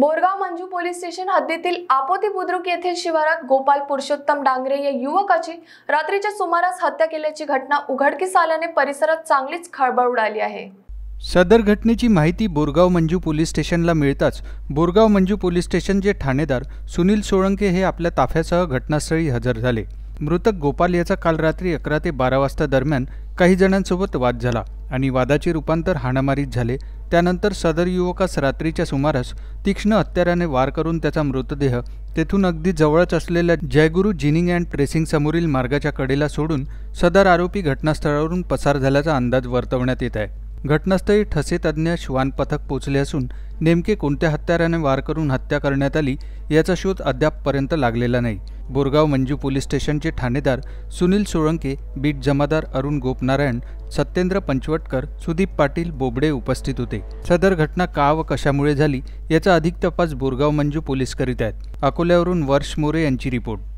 Borgaon Manju police station हद्दीतील आपोती बुद्रुक येथील शिवारात गोपाल पुरुषोत्तम डांगरे या युवकाची रात्रीच्या सुमारास हत्या केल्याची घटना उघडकीस आल्याने परिसरात चांगलीच खळबळ उडाली आहे सदर घटनेची माहिती बोरगाव मंजू पोलीस स्टेशनला मिळताच बोरगाव मंजू पोलीस स्टेशनचे ठाणेदार सुनील सोळंके हे आपल्या ताफ्यासह घटनास्थळी हजर झाले मृतक गोपाल याचा काल रात्री अकरा ते बारा वाजता दरम्यान काही जणांसोबत वाद झाला आणि वादाचे रूपांतर हाणामारीत झाले त्यानंतर सदर युवकास रात्रीच्या सुमारास तीक्ष्ण हत्याराने वार करून त्याचा मृतदेह तेथून अगदी जवळच असलेल्या जयगुरू जिनिंग अँड ट्रेसिंग समोरील मार्गाच्या कडेला सोडून सदर आरोपी घटनास्थळावरून पसार झाल्याचा अंदाज वर्तवण्यात येत आहे घटनास्थळी ठसे तज्ज्ञ श्वान पथक पोचले असून नेमके कोणत्या हत्याराने वार करून हत्या करण्यात आली याचा शोध अद्यापपर्यंत लागलेला नाही बोरगाव मंजू पोलीस स्टेशनचे ठाणेदार सुनील सोळंके बीट जमादार अरुण गोपनारायण सत्येंद्र पंचवटकर सुदीप पाटील बोबडे उपस्थित होते सदर घटना का व कशामुळे झाली याचा अधिक तपास बोरगाव मंजू पोलीस करीत आहेत अकोल्यावरून वर्ष मोरे यांची रिपोर्ट